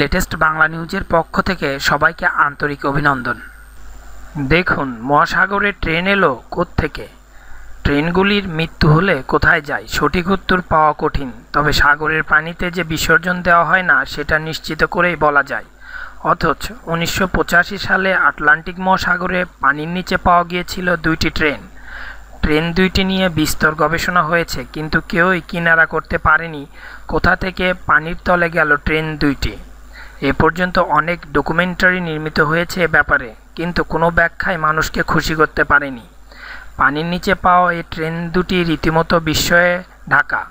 Latest Bangla নিউজের পক্ষ থেকে সবাইকে আন্তরিক অভিনন্দন দেখুন মহাসাগরে ট্রেন এলো থেকে। ট্রেনগুলির মৃত্যু হলে কোথায় যায় সঠিক উত্তর পাওয়া কঠিন তবে সাগরের পানিতে যে বিসর্জন দেওয়া হয় না সেটা নিশ্চিত করেই বলা যায় অথচ উনিশশো সালে আটলান্টিক মহাসাগরে পানির নিচে পাওয়া গিয়েছিল দুইটি ট্রেন ট্রেন দুইটি নিয়ে বিস্তর গবেষণা হয়েছে কিন্তু কেউই কিনারা করতে পারেনি কোথা থেকে পানির তলে গেল ট্রেন দুইটি এ পর্যন্ত অনেক ডকুমেন্টারি নির্মিত হয়েছে এ ব্যাপারে কিন্তু কোনো ব্যাখ্যায় মানুষকে খুশি করতে পারেনি পানির নিচে পাওয়া এই ট্রেন দুটি রীতিমতো বিস্ময়ে ঢাকা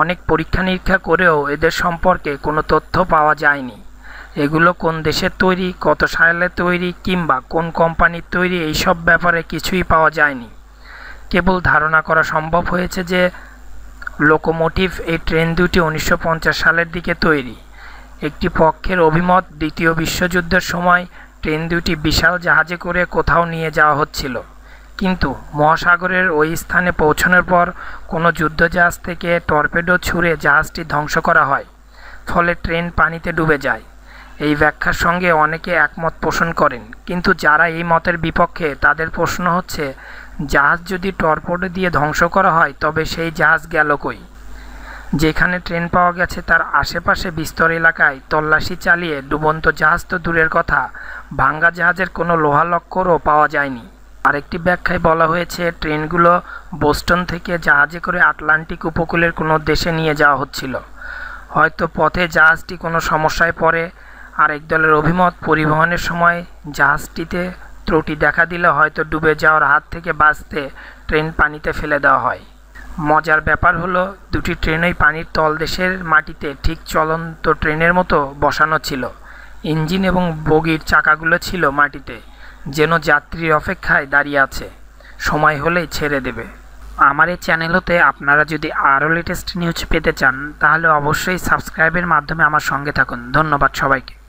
অনেক পরীক্ষা নিরীক্ষা করেও এদের সম্পর্কে কোনো তথ্য পাওয়া যায়নি এগুলো কোন দেশের তৈরি কত সালে তৈরি কিংবা কোন কোম্পানির তৈরি এইসব ব্যাপারে কিছুই পাওয়া যায়নি কেবল ধারণা করা সম্ভব হয়েছে যে লোকোমোটিভ এই ট্রেন দুটি উনিশশো সালের দিকে তৈরি একটি পক্ষের অভিমত দ্বিতীয় বিশ্বযুদ্ধের সময় ট্রেন দুটি বিশাল জাহাজে করে কোথাও নিয়ে যাওয়া হচ্ছিল কিন্তু মহাসাগরের ওই স্থানে পৌঁছানোর পর কোনো যুদ্ধজাহাজ থেকে টর্পেডো ছুঁড়ে জাহাজটি ধ্বংস করা হয় ফলে ট্রেন পানিতে ডুবে যায় এই ব্যাখ্যার সঙ্গে অনেকে একমত পোষণ করেন কিন্তু যারা এই মতের বিপক্ষে তাদের প্রশ্ন হচ্ছে জাহাজ যদি টর্পেডো দিয়ে ধ্বংস করা হয় তবে সেই জাহাজ গেল কই যেখানে ট্রেন পাওয়া গেছে তার আশেপাশে বিস্তর এলাকায় তল্লাশি চালিয়ে ডুবন্ত জাহাজ তো দূরের কথা ভাঙ্গা জাহাজের কোনো লোহা লক্করও পাওয়া যায়নি আরেকটি ব্যাখ্যায় বলা হয়েছে ট্রেনগুলো বোস্টন থেকে জাহাজে করে আটলান্টিক উপকূলের কোনো দেশে নিয়ে যাওয়া হচ্ছিল হয়তো পথে জাহাজটি কোনো সমস্যায় পড়ে আরেক দলের অভিমত পরিবহনের সময় জাহাজটিতে ত্রুটি দেখা দিলে হয়তো ডুবে যাওয়ার হাত থেকে বাঁচতে ট্রেন পানিতে ফেলে দেওয়া হয় মজার ব্যাপার হলো দুটি ট্রেনই পানির তলদেশের মাটিতে ঠিক চলন্ত ট্রেনের মতো বসানো ছিল ইঞ্জিন এবং বগির চাকাগুলো ছিল মাটিতে যেন যাত্রীর অপেক্ষায় দাঁড়িয়ে আছে সময় হলেই ছেড়ে দেবে আমার এই চ্যানেল হতে আপনারা যদি আরও লেটেস্ট নিউজ পেতে চান তাহলে অবশ্যই সাবস্ক্রাইবের মাধ্যমে আমার সঙ্গে থাকুন ধন্যবাদ সবাইকে